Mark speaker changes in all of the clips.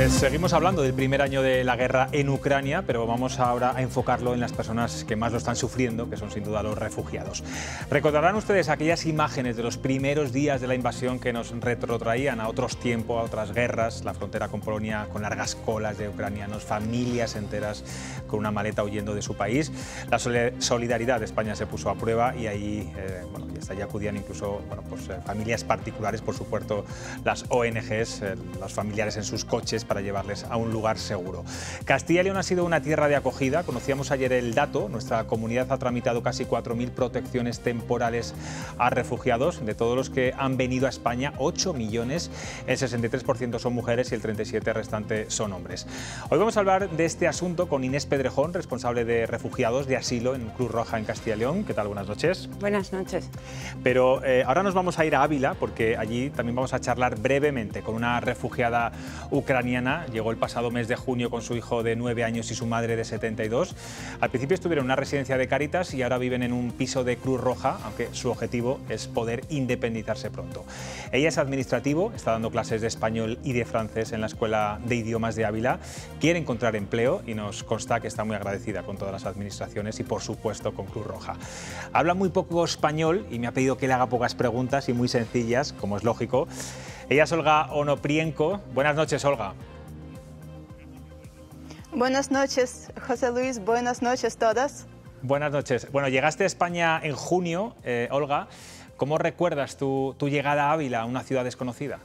Speaker 1: Pues seguimos hablando del primer año de la guerra en Ucrania, pero vamos ahora a enfocarlo en las personas que más lo están sufriendo, que son sin duda los refugiados. Recordarán ustedes aquellas imágenes de los primeros días de la invasión que nos retrotraían a otros tiempos, a otras guerras, la frontera con Polonia con largas colas de ucranianos, familias enteras con una maleta huyendo de su país. La solidaridad de España se puso a prueba y ahí, eh, acudían incluso bueno, pues, eh, familias particulares, por supuesto, las ONGs, eh, los familiares en sus coches para llevarles a un lugar seguro. Castilla y León ha sido una tierra de acogida. Conocíamos ayer el dato. Nuestra comunidad ha tramitado casi 4.000 protecciones temporales a refugiados. De todos los que han venido a España, 8 millones. El 63% son mujeres y el 37% restante son hombres. Hoy vamos a hablar de este asunto con Inés Pedrejón, responsable de refugiados de asilo en Cruz Roja en Castilla y León. ¿Qué tal? Buenas noches. Buenas noches. Pero eh, ahora nos vamos a ir a Ávila porque allí también vamos a charlar brevemente con una refugiada ucraniana Llegó el pasado mes de junio con su hijo de 9 años y su madre de 72. Al principio estuvieron en una residencia de Caritas y ahora viven en un piso de Cruz Roja, aunque su objetivo es poder independizarse pronto. Ella es administrativo, está dando clases de español y de francés en la Escuela de Idiomas de Ávila. Quiere encontrar empleo y nos consta que está muy agradecida con todas las administraciones y, por supuesto, con Cruz Roja. Habla muy poco español y me ha pedido que le haga pocas preguntas y muy sencillas, como es lógico. Ella es Olga Onoprienko. Buenas noches, Olga.
Speaker 2: Buenas noches, José Luis. Buenas noches todas.
Speaker 1: Buenas noches. Bueno, llegaste a España en junio, eh, Olga. ¿Cómo recuerdas tu, llegada a Ávila, una ciudad desconocida?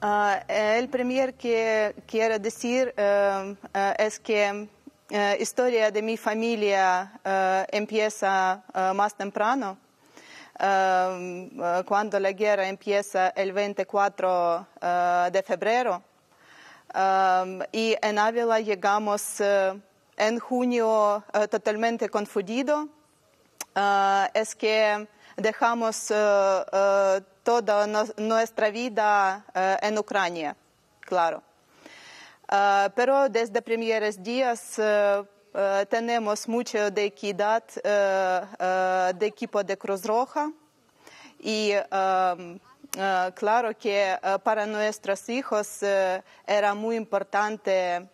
Speaker 2: Ah, el primer que quiero decir eh, eh, es que la historia de mi familia empieza más temprano. cuando la guerra empieza el 24 de febrero, y en Ávila llegamos en junio totalmente confundido. es que dejamos toda nuestra vida en Ucrania, claro. pero desde primeros días tenemos mucho de equidad de equipo de Cruz Roja y Ah, claro que ah, para nuestros hijos eh, era muy importante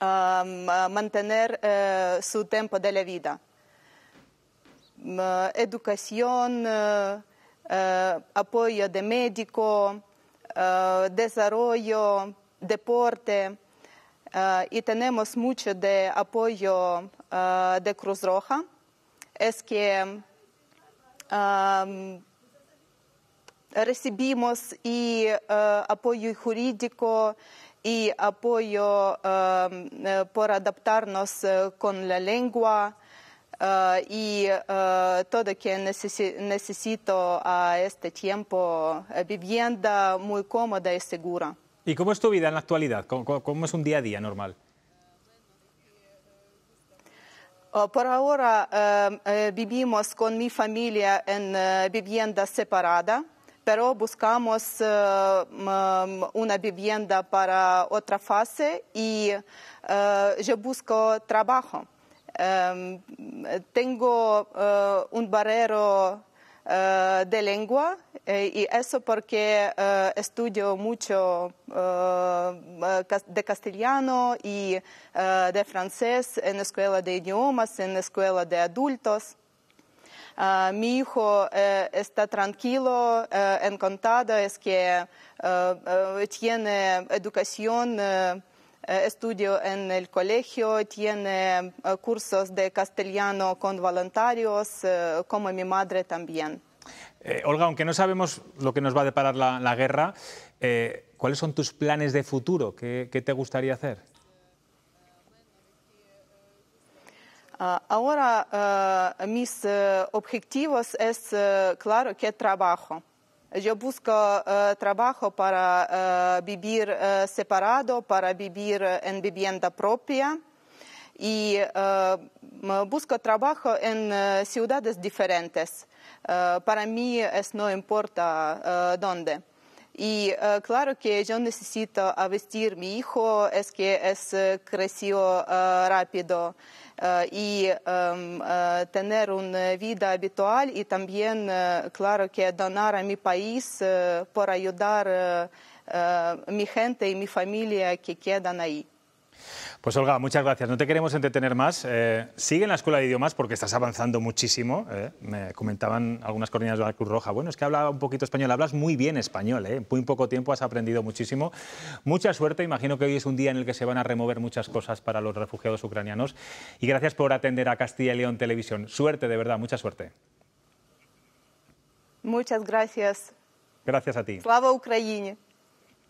Speaker 2: ah, mantener eh, su tiempo de la vida. educación, eh, apoyo de médico, desarrollo, deporte. y tenemos mucho de apoyo de Cruz Roja. Es que recibimos y eh, apoyo jurídico y apoyo eh, eh, por adaptarnos con la lengua y todo que necesito a este tiempo, vivienda muy cómoda y segura.
Speaker 1: ¿Y cómo es tu vida en la actualidad? ¿Cómo, es un día a día normal?
Speaker 2: Oh, por ahora vivimos con mi familia en vivienda separada pero buscamos uh, una vivienda para otra fase y uh, yo busco trabajo. Um, tengo uh, un barrero de lengua eh, y eso porque estudio mucho de castellano y de francés en la escuela de idiomas, en la escuela de adultos mi hijo está tranquilo, encantado, es que tiene educación, estudio en el colegio, tiene cursos de castellano con voluntarios, como mi madre también.
Speaker 1: Olga, aunque no sabemos lo que nos va a deparar la, guerra, eh, ¿cuáles son tus planes de futuro? qué te gustaría hacer?
Speaker 2: Ahora mis objetivos es, claro, que trabajo. Yo busco trabajo para vivir separado, para vivir en vivienda propia y busco trabajo en ciudades diferentes. para mí no importa dónde. Y claro que yo necesito vestir mi hijo, es que es creció rápido. i tener una vida habitual y también, claro, que donar a mi país por ayudar a mi gente y mi familia que quedan ahí.
Speaker 1: Pues Olga, muchas gracias. No te queremos entretener más. Eh, sigue en la escuela de idiomas porque estás avanzando muchísimo. Eh. Me comentaban algunas coordinadoras de la Cruz Roja. Bueno, es que hablaba un poquito español. Hablas muy bien español. Eh. En muy poco tiempo has aprendido muchísimo. Mucha suerte. Imagino que hoy es un día en el que se van a remover muchas cosas para los refugiados ucranianos. Y gracias por atender a Castilla y León Televisión. Suerte, de verdad. Mucha suerte.
Speaker 2: Muchas gracias.
Speaker 1: Gracias a ti. Slava
Speaker 2: Ukraini.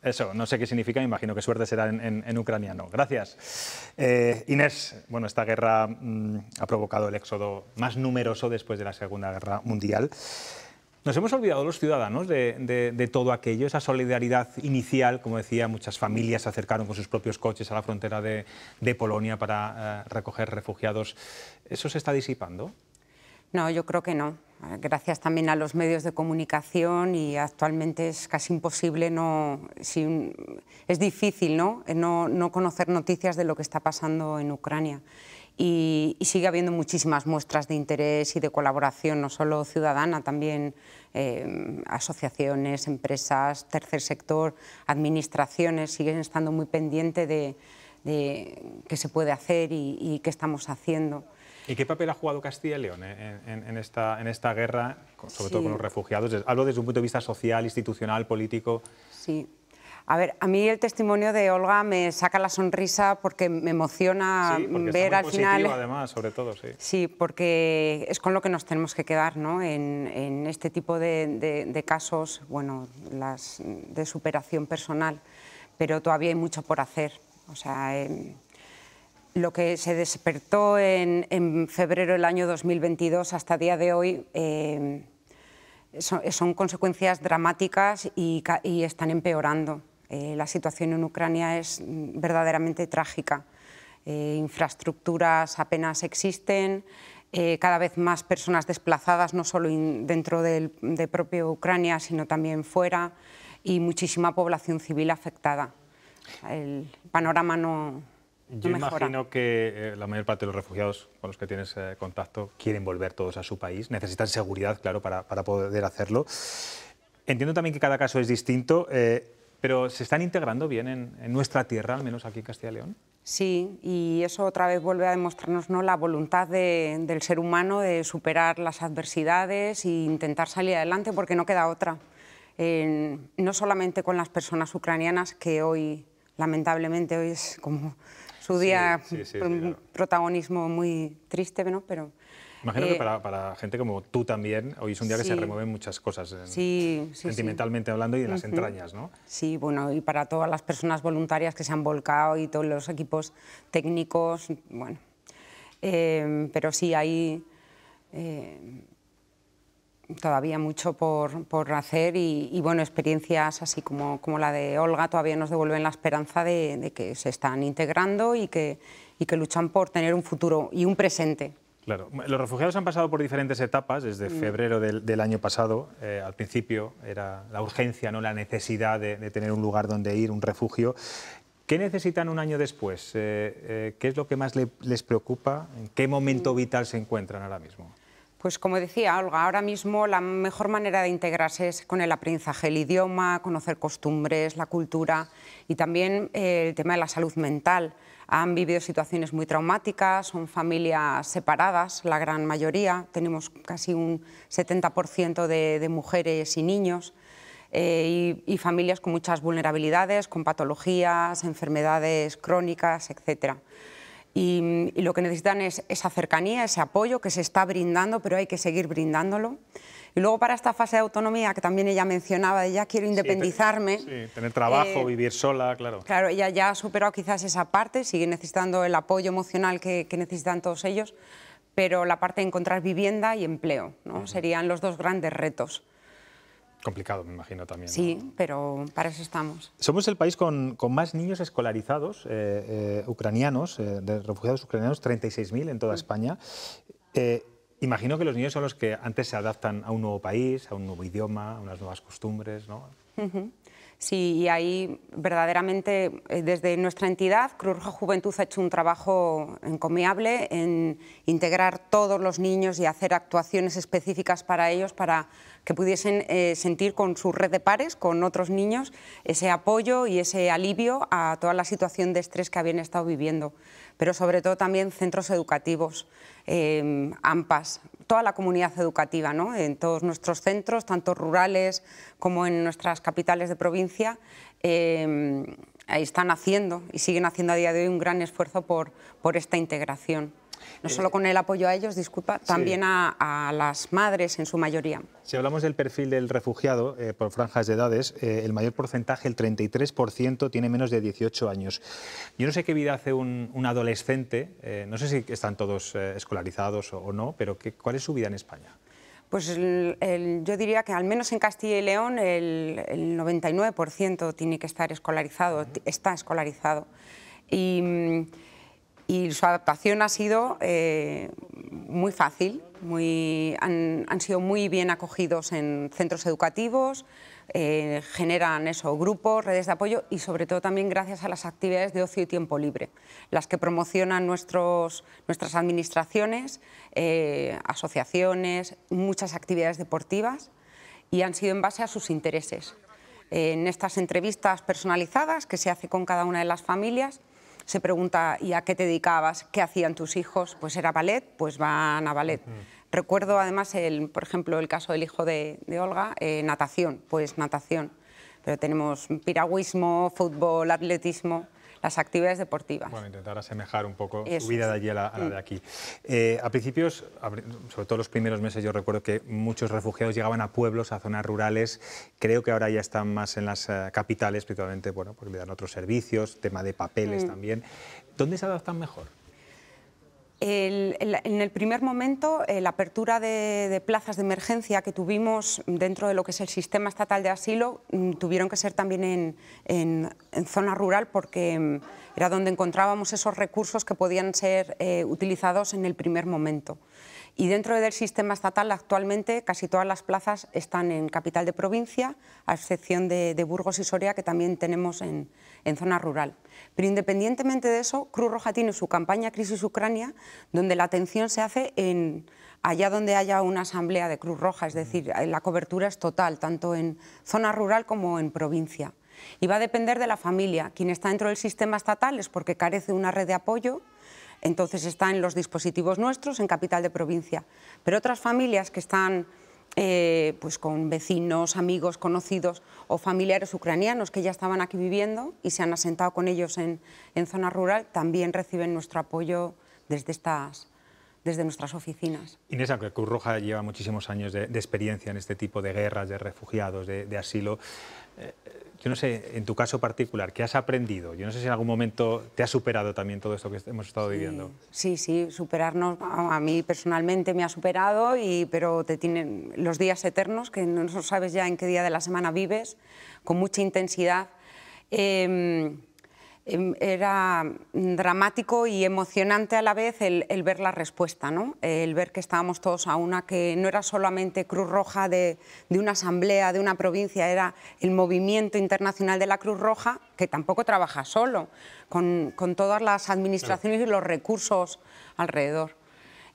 Speaker 1: Eso, no sé qué significa, me imagino que suerte será en, ucraniano. Gracias. Eh, Inés, bueno, esta guerra mm, ha provocado el éxodo más numeroso después de la Segunda Guerra Mundial. Nos hemos olvidado los ciudadanos de, todo aquello, esa solidaridad inicial, como decía, muchas familias se acercaron con sus propios coches a la frontera de, Polonia para eh, recoger refugiados. ¿Eso se está disipando?
Speaker 3: No, yo creo que no gracias también a los medios de comunicación y actualmente es casi imposible no es difícil ¿no? conocer noticias de lo que está pasando en Ucrania y, sigue habiendo muchísimas muestras de interés y de colaboración no solo ciudadana también eh, asociaciones empresas tercer sector administraciones siguen estando muy pendientes de, qué se puede hacer y qué estamos haciendo
Speaker 1: ¿Y qué papel ha jugado Castilla y León en, esta, en esta guerra, sobre todo con los refugiados? Hablo desde un punto de vista social, institucional, político. Sí. A ver, a mí el testimonio de
Speaker 3: Olga me saca la sonrisa porque me emociona ver está muy al final.
Speaker 1: además, sobre todo, sí.
Speaker 3: Sí, porque es con lo que nos tenemos que quedar, ¿no? En, este tipo de, casos, bueno, las de superación personal, pero todavía hay mucho por hacer. O sea. Em, lo que se despertó en, febrero del año 2022 hasta día de hoy eh, son, consecuencias dramáticas y, están empeorando. Eh, la situación en Ucrania es mm, verdaderamente trágica. Eh, infraestructuras apenas existen, cada vez más personas desplazadas, no solo dentro del, de propio Ucrania, sino también fuera, y muchísima población civil afectada. El panorama no, yo imagino
Speaker 1: que eh, la mayor parte de los refugiados con los que tienes eh, contacto quieren volver todos a su país, necesitan seguridad, claro, para, poder hacerlo. Entiendo también que cada caso es distinto, eh, pero ¿se están integrando bien en, nuestra tierra, al menos aquí en Castilla y León?
Speaker 3: Sí, y eso otra vez vuelve a demostrarnos ¿no? la voluntad del ser humano de superar las adversidades e intentar salir adelante porque no queda otra. no solamente con las personas ucranianas, que hoy, lamentablemente, hoy es como su día fue un protagonismo muy triste, ¿no? Pero,
Speaker 1: Imagino que eh, para, gente como tú también, hoy es un día que se remueven muchas cosas,
Speaker 3: sentimentalmente
Speaker 1: hablando y en las entrañas, ¿no?
Speaker 3: Sí, bueno, y para todas las personas voluntarias que se han volcado y todos los equipos técnicos, bueno. Eh, pero sí, hay todavía mucho por, hacer y, bueno, experiencias así como, como la de Olga todavía nos devuelven la esperanza de, que se están integrando y que, y que luchan por tener un futuro y un presente.
Speaker 1: Claro, los refugiados han pasado por diferentes etapas desde mm. febrero del, año pasado. Eh, al principio era la urgencia, no la necesidad de, tener un lugar donde ir, un refugio. ¿Qué necesitan un año después? Eh, eh, ¿Qué es lo que más les preocupa? ¿En qué momento mm. vital se encuentran ahora mismo?
Speaker 3: Pues como decía Olga, ahora mismo la mejor manera de integrarse es con el aprendizaje del idioma, conocer costumbres, la cultura y también eh, el tema de la salud mental. Han vivido situaciones muy traumáticas, son familias separadas, la gran mayoría, tenemos casi un 70% de, mujeres y niños. Eh, y, y familias con muchas vulnerabilidades, con patologías, enfermedades crónicas, etcétera y, lo que necesitan es esa cercanía, ese apoyo que se está brindando, pero hay que seguir brindándolo. Y luego para esta fase de autonomía, que también ella mencionaba, de ya quiero independizarme. Sí,
Speaker 1: tener trabajo, eh, vivir sola, claro.
Speaker 3: Claro, ella ya superó quizás esa parte, sigue necesitando el apoyo emocional que, necesitan todos ellos, pero la parte de encontrar vivienda y empleo, ¿no? Serían los dos grandes retos.
Speaker 1: Complicado, me imagino también.
Speaker 3: Sí, pero para eso estamos.
Speaker 1: Somos el país con, con más niños escolarizados eh, eh, ucranianos, eh, de refugiados ucranianos, 36.000 en toda mm. España. imagino que los niños son los que antes se adaptan a un nuevo país, a un nuevo idioma, a unas nuevas costumbres, ¿no?
Speaker 3: Sí, y ahí verdaderamente desde nuestra entidad, Cruz Roja Juventud ha hecho un trabajo encomiable en integrar todos los niños y hacer actuaciones específicas para ellos para que pudiesen eh, sentir con su red de pares, con otros niños, ese apoyo y ese alivio a toda la situación de estrés que habían estado viviendo. Pero sobre todo también centros educativos, em, AMPAS, toda la comunidad educativa, en todos nuestros centros, tanto rurales como en nuestras capitales de provincia. Em, están haciendo y siguen haciendo a día de hoy un gran esfuerzo por esta integración no eh, solo con el apoyo a ellos, disculpa, también a, las madres en su mayoría.
Speaker 1: Si hablamos del perfil del refugiado eh, por franjas de edades, eh, el mayor porcentaje, el 33%, tiene menos de 18 años. Yo no sé qué vida hace un, adolescente, no sé si están todos escolarizados o, no, pero ¿cuál es su vida en España?
Speaker 3: Pues yo diría que al menos en Castilla y León el, 99% tiene que estar escolarizado, está escolarizado. Y mm, y su adaptación ha sido eh, muy fácil, muy, han, sido muy bien acogidos en centros educativos, eh, generan eso, grupos, redes de apoyo y sobre todo también gracias a las actividades de ocio y tiempo libre, las que promocionan nuestros, nuestras administraciones, eh, asociaciones, muchas actividades deportivas y han sido en base a sus intereses. En estas entrevistas personalizadas que se hace con cada una de las familias, se pregunta ¿y a qué te dedicabas? ¿Qué hacían tus hijos? Pues era ballet, pues van a ballet. Recuerdo además, el, por ejemplo, el caso del hijo de, Olga, eh, natación, pues natación. Pero tenemos piragüismo, fútbol, atletismo las actividades deportivas. Bueno,
Speaker 1: intentar asemejar un poco su vida de allí a la, de mm. aquí. Eh, a principios, sobre todo los primeros meses, yo recuerdo que muchos refugiados llegaban a pueblos, a zonas rurales. Creo que ahora ya están más en las eh, capitales, principalmente, bueno, porque le dan otros servicios, tema de papeles mm. también. ¿Dónde se adaptan mejor?
Speaker 3: en el primer momento, eh, la apertura de, plazas de emergencia que tuvimos dentro de lo que es el sistema estatal de asilo mm, tuvieron que ser también en, zona rural porque mm, era donde encontrábamos esos recursos que podían ser eh, utilizados en el primer momento. Y dentro del sistema estatal, actualmente casi todas las plazas están en capital de provincia, a excepción de, Burgos y Soria, que también tenemos en, zona rural. Pero independientemente de eso, Cruz Roja tiene su campaña Crisis Ucrania, donde la atención se hace allá donde haya una asamblea de Cruz Roja, es decir, eh, la cobertura es total, tanto en zona rural como en provincia. Y va a depender de la familia. Quien está dentro del sistema estatal es porque carece de una red de apoyo, entonces está en los dispositivos nuestros en capital de provincia. Pero otras familias que están eh, pues con vecinos, amigos, conocidos o familiares ucranianos que ya estaban aquí viviendo y se han asentado con ellos en, en zona rural, también reciben nuestro apoyo desde estas desde nuestras oficinas.
Speaker 1: Inés, aunque Cruz Roja lleva muchísimos años de, experiencia en este tipo de guerras, de refugiados, de, asilo, eh, yo no sé, en tu caso particular, ¿qué has aprendido? Yo no sé si en algún momento te ha superado también todo esto que hemos estado viviendo.
Speaker 3: Sí, sí, superarnos a mí personalmente me ha superado, y, pero te tienen los días eternos, que no sabes ya en qué día de la semana vives, con mucha intensidad. Em, Em, era mm, dramático y emocionante a la vez el, ver la respuesta, ¿no? el ver que estábamos todos a una, que no era solamente Cruz Roja de, una asamblea, de una provincia, era el movimiento internacional de la Cruz Roja, que tampoco trabaja solo, con todas las administraciones y los recursos alrededor.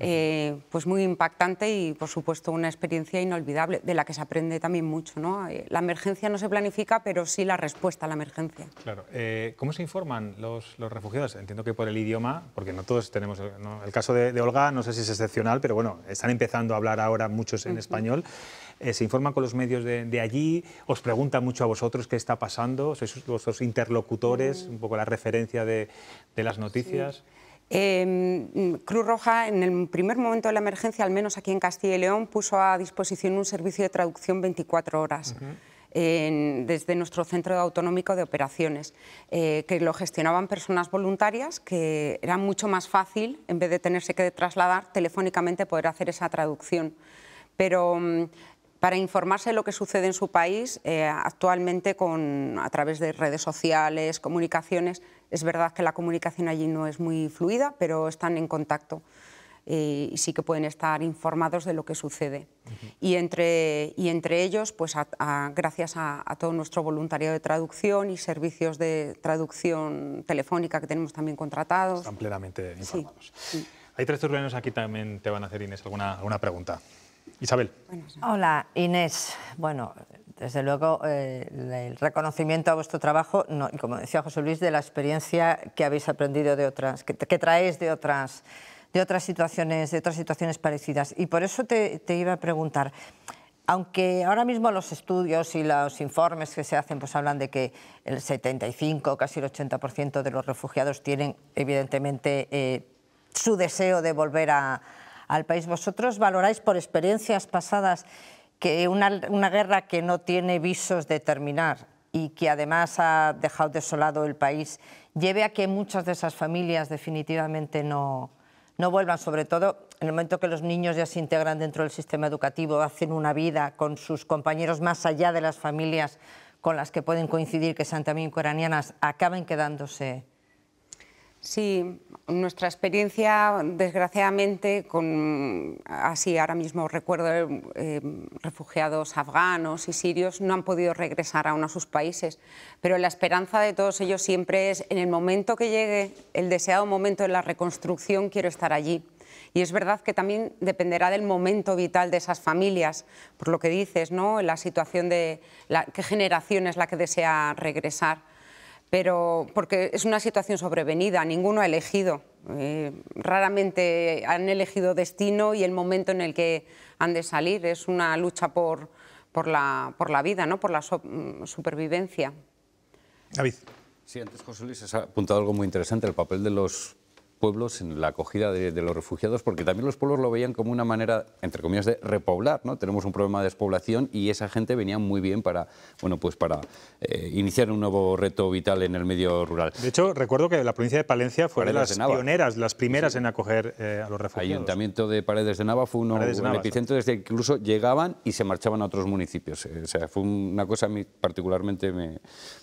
Speaker 3: Eh, pues muy impactante y, por supuesto, una experiencia inolvidable, de la que se aprende también mucho. ¿no? Eh, la emergencia no se planifica, pero sí la respuesta a la emergencia.
Speaker 1: Claro. Eh, ¿Cómo se informan los, refugiados? Entiendo que por el idioma, porque no todos tenemos... El, caso de, Olga, no sé si es excepcional, pero bueno, están empezando a hablar ahora muchos en español. ¿Se informan con los medios de, allí? ¿Os preguntan mucho a vosotros qué está pasando? ¿Sois vuestros interlocutores, mm. un poco la referencia de, las noticias? Em, Cruz Roja, en el primer momento de la emergencia,
Speaker 3: al menos aquí en Castilla y León, puso a disposición un servicio de traducción 24 horas. desde nuestro centro autonómico de operaciones, eh, que lo gestionaban personas voluntarias, que era mucho más fácil, en vez de tenerse que trasladar telefónicamente, poder hacer esa traducción. Pero mm, para informarse de lo que sucede en su país, eh, actualmente con, a través de redes sociales, comunicaciones, es verdad que la comunicación allí no es muy fluida, pero están en contacto eh, y sí que pueden estar informados de lo que sucede. y, entre, y entre ellos, pues gracias a, todo nuestro voluntariado de traducción y servicios de traducción telefónica que tenemos
Speaker 4: también contratados. Están
Speaker 1: plenamente informados. Hay tres turbinos aquí también te van a hacer, Inés, alguna, alguna pregunta. Isabel.
Speaker 4: Hola, Inés. Bueno, desde luego, eh, el reconocimiento a vuestro trabajo, y como decía José Luis, de la experiencia que habéis aprendido de otras, que, traéis de otras, de otras situaciones, de otras situaciones parecidas. Y por eso te, iba a preguntar aunque ahora mismo los estudios y los informes que se hacen pues hablan de que el 75, casi el 80% de los refugiados tienen evidentemente eh, su deseo de volver al país, ¿vosotros valoráis por experiencias pasadas que una, guerra que no tiene visos de terminar y que además ha dejado desolado el país, lleve a que muchas de esas familias definitivamente no, no vuelvan, sobre todo en el momento que los niños ya se integran dentro del sistema educativo, hacen una vida con sus compañeros más allá de las familias con las que pueden coincidir, que sean también ucranianas, acaben quedándose
Speaker 3: Sí, nuestra experiencia, desgraciadamente, con así ahora mismo recuerdo eh, refugiados afganos y sirios no han podido regresar aún a sus países, pero la esperanza de todos ellos siempre es en el momento que llegue el deseado momento de la reconstrucción quiero estar allí. Y es verdad que también dependerá del momento vital de esas familias, por lo que dices, ¿no? La situación de qué generación es la que desea regresar pero porque es una situación sobrevenida, ninguno ha elegido. Eh, raramente han elegido destino y el momento en el que han de salir. Es una lucha por, por, la, vida, ¿no? por la mm, supervivencia.
Speaker 5: David. Sí, antes José Luis ha apuntado algo muy interesante, el papel de los pueblos en la acogida de, los refugiados, porque también los pueblos lo veían como una manera, entre comillas, de repoblar, ¿no? Tenemos un problema de despoblación y esa gente venía muy bien para, bueno, pues para eh, iniciar un nuevo reto vital en el medio rural. De
Speaker 1: hecho, recuerdo que la provincia de Palencia fue de las pioneras, las primeras en acoger eh, a los refugiados. El
Speaker 5: Ayuntamiento de Paredes de Nava fue uno, de un epicentro desde que incluso llegaban y se marchaban a otros municipios. Eh, o sea, fue una cosa particularmente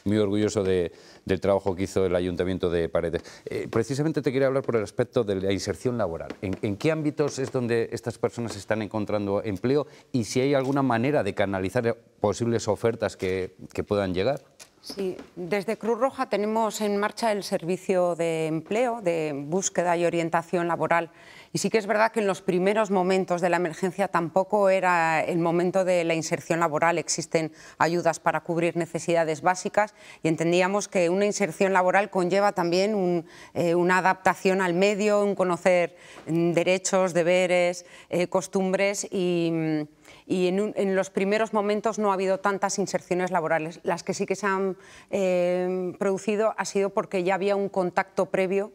Speaker 5: muy orgulloso del trabajo que hizo el Ayuntamiento de Paredes. precisamente te quería hablar por el aspecto de la inserción laboral. ¿En, qué ámbitos es donde estas personas están encontrando empleo y si hay alguna manera de canalizar posibles ofertas que puedan llegar?
Speaker 3: Sí, desde Cruz Roja tenemos en marcha el servicio de empleo, de búsqueda y orientación laboral y sí que es verdad que en los primeros momentos de la emergencia tampoco era el momento de la inserción laboral. Existen ayudas para cubrir necesidades básicas y entendíamos que una inserción laboral conlleva también eh, una adaptación al medio, un conocer mm, derechos, deberes, eh, costumbres y mm, en, los primeros momentos no ha habido tantas inserciones laborales. Las que sí que se han eh, producido ha sido porque ya había un contacto previo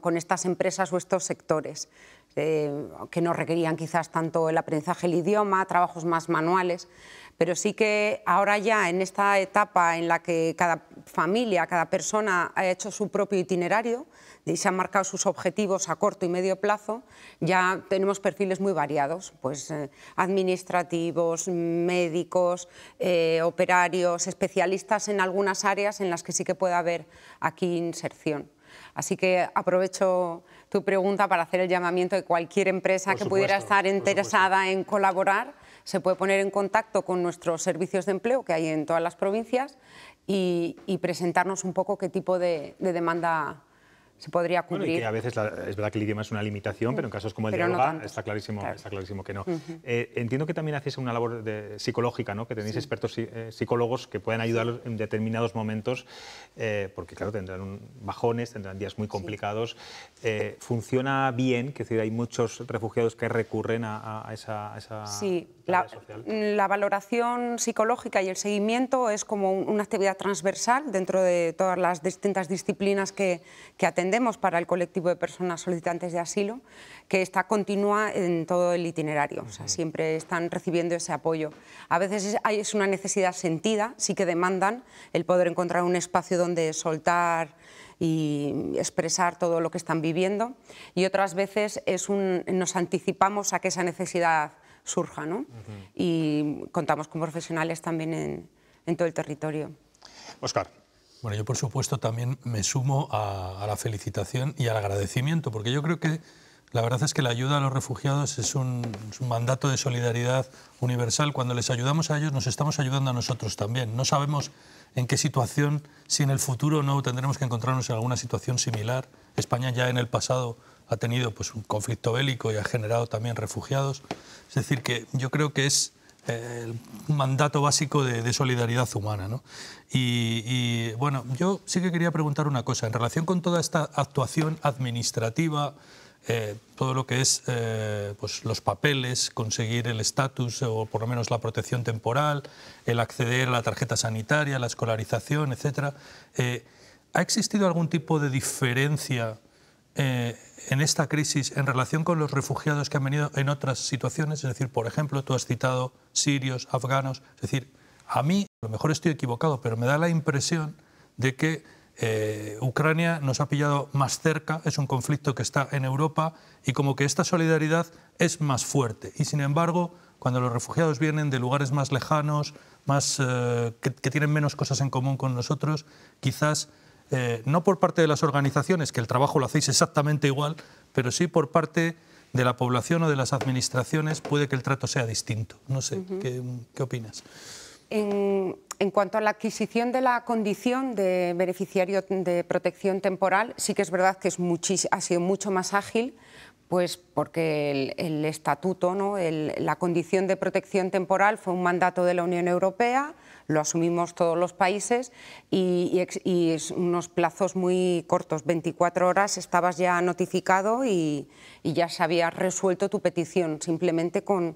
Speaker 3: con, estas empresas o estos sectores, eh, que no requerían quizás tanto el aprendizaje del idioma, trabajos más manuales, pero sí que ahora ya en esta etapa en la que cada familia, cada persona ha hecho su propio itinerario y se han marcado sus objetivos a corto y medio plazo, ya tenemos perfiles muy variados, pues eh, administrativos, médicos, eh, operarios, especialistas en algunas áreas en las que sí que puede haber aquí inserción. Así que aprovecho tu pregunta para hacer el llamamiento de cualquier empresa que pudiera estar interesada en colaborar. Se puede poner en contacto con nuestros servicios de empleo que hay en todas las provincias y, presentarnos un poco qué tipo de demanda se podría cubrir. a
Speaker 1: veces es verdad que el idioma es una limitación, pero en casos como el de yoga está, clarísimo, está clarísimo que no. Eh, entiendo que también hacéis una labor de, psicológica, ¿no? que tenéis expertos eh, psicólogos que pueden ayudar en determinados momentos, eh, porque claro, tendrán bajones, tendrán días muy complicados. ¿Funciona bien? Que decir, hay muchos refugiados que recurren a, esa... sí. La,
Speaker 3: valoración psicológica y el seguimiento es como una actividad transversal dentro de todas las distintas disciplinas que, que para el colectivo de personas solicitantes de asilo, que está continua en todo el itinerario. siempre están recibiendo ese apoyo. A veces es una necesidad sentida, sí que demandan el poder encontrar un espacio donde soltar y expresar todo lo que están viviendo. Y otras veces es un, nos anticipamos a que esa necesidad surja. ¿no? Y contamos con profesionales también en, en todo el territorio.
Speaker 5: Oscar. Bueno, yo por supuesto también me sumo a, la felicitación y al agradecimiento, porque yo creo que la verdad es que la ayuda a los refugiados es un, un, mandato de solidaridad universal. Cuando les ayudamos a ellos, nos estamos ayudando a nosotros también. No sabemos en qué situación, si en el futuro no tendremos que encontrarnos en alguna situación similar. España ya en el pasado ha tenido pues, un conflicto bélico y ha generado también refugiados. Es decir, que yo creo que es el mandato básico de, solidaridad humana. ¿no? Y, bueno, yo sí que quería preguntar una cosa, en relación con toda esta actuación administrativa, eh, todo lo que es eh, pues los papeles, conseguir el estatus o por lo menos la protección temporal, el acceder a la tarjeta sanitaria, la escolarización, etc. Eh, ¿Ha existido algún tipo de diferencia en esta crisis en relación con los refugiados que han venido en otras situaciones? Es decir, por ejemplo, tú has citado sirios, afganos. Es decir, a mí, a lo mejor estoy equivocado, pero me da la impresión de que eh, Ucrania nos ha pillado más cerca, es un conflicto que está en Europa y como que esta solidaridad es más fuerte. Y sin embargo, cuando los refugiados vienen de lugares más lejanos, más, eh, que, tienen menos cosas en común con nosotros, quizás eh, no por parte de las organizaciones, que el trabajo lo hacéis exactamente igual, pero sí por parte de la población o de las administraciones, puede que el trato sea distinto. No sé, ¿qué, opinas?
Speaker 3: En, cuanto a la adquisición de la condición de beneficiario de protección temporal, sí que es verdad que es ha sido mucho más ágil pues porque el, estatuto, ¿no? la condición de protección temporal fue un mandato de la Unión Europea, lo asumimos todos los países y, es unos plazos muy cortos, 24 horas estabas ya notificado y, ya se había resuelto tu petición, simplemente con,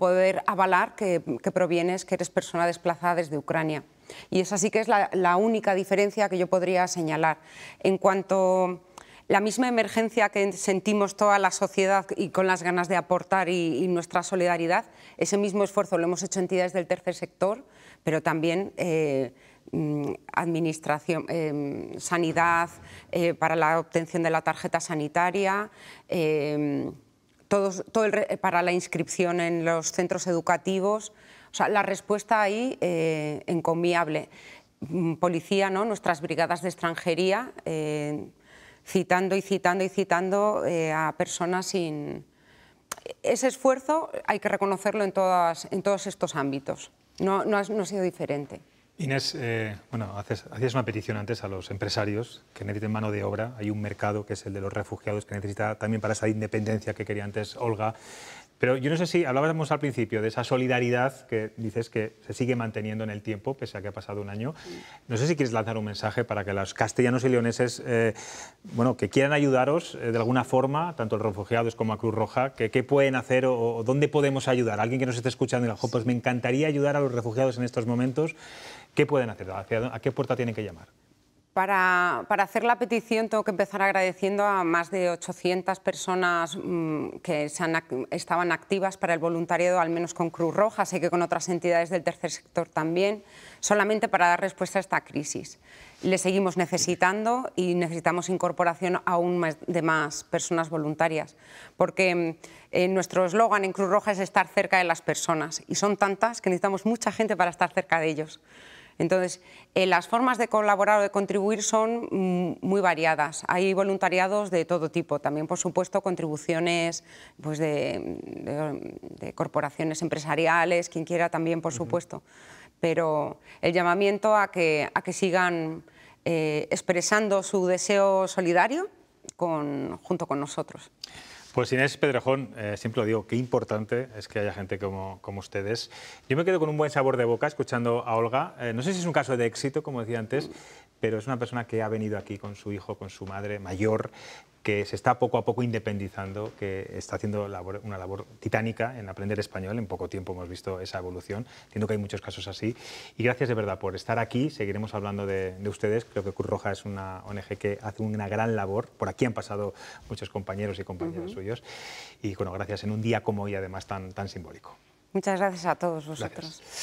Speaker 3: poder avalar que, provienes, que eres persona desplazada desde Ucrania. Y esa sí que es la, la única diferencia que yo podría señalar. En cuanto la misma emergencia que sentimos toda la sociedad y con las ganas de aportar y, nuestra solidaridad, ese mismo esfuerzo lo hemos hecho entidades del tercer sector, pero también... Eh, mm, administración, eh, sanidad, eh, para la obtención de la tarjeta sanitaria, todo para la inscripción en los centros educativos. O sea, la respuesta ahí, encomiable. Mm, policía, ¿no? nuestras brigadas de extranjería citando y citando y citando eh, a personas sin... Ese esfuerzo hay que reconocerlo en, todas, en todos estos ámbitos. No, ha, sido diferente.
Speaker 1: Inés, eh, bueno, haces, hacías una petición antes a los empresarios que necesiten mano de obra. Hay un mercado que es el de los refugiados que necesita también para esa independencia que quería antes Olga. Pero yo no sé si hablábamos al principio de esa solidaridad que dices que se sigue manteniendo en el tiempo, pese a que ha pasado un año. No sé si quieres lanzar un mensaje para que los castellanos y leoneses, eh, bueno, que quieran ayudaros eh, de alguna forma, tanto los refugiados como a Cruz Roja, que qué pueden hacer o, dónde podemos ayudar. Alguien que nos esté escuchando y diga, pues me encantaría ayudar a los refugiados en estos momentos, ¿qué pueden hacer? ¿A qué puerta tienen que llamar?
Speaker 3: Para, hacer la petición tengo que empezar agradeciendo a más de 800 personas mm, que estaban activas para el voluntariado, al menos con Cruz Roja, sé que con otras entidades del tercer sector también, solamente para dar respuesta a esta crisis. Le seguimos necesitando y necesitamos incorporación aún más de más personas voluntarias, porque mm, eh, nuestro eslogan en Cruz Roja es estar cerca de las personas y son tantas que necesitamos mucha gente para estar cerca de ellos. Entonces, eh, las formas de colaborar o de contribuir son mm, muy variadas. Hay voluntariados de todo tipo, también, por supuesto, contribuciones pues, de, corporaciones empresariales, quien quiera también, por supuesto. Pero el llamamiento a que, a que sigan eh, expresando su deseo solidario
Speaker 1: junto con nosotros. Pues Inés Pedrejón, eh, siempre lo digo, qué importante es que haya gente como, como ustedes. Yo me quedo con un buen sabor de boca escuchando a Olga. Eh, no sé si es un caso de éxito, como decía antes, pero es una persona que ha venido aquí con su hijo, con su madre mayor, que se está poco a poco independizando, que está haciendo una labor titánica en aprender español. En poco tiempo hemos visto esa evolución. Entiendo que hay muchos casos así. Y gracias de verdad por estar aquí. Seguiremos hablando de, ustedes. Creo que Cruz Roja es una ONG que hace una gran labor. Por aquí han pasado muchos compañeros y compañeras suyos. Y bueno, gracias en un día como hoy, además tan, tan simbólico.
Speaker 3: Muchas gracias a todos vosotros.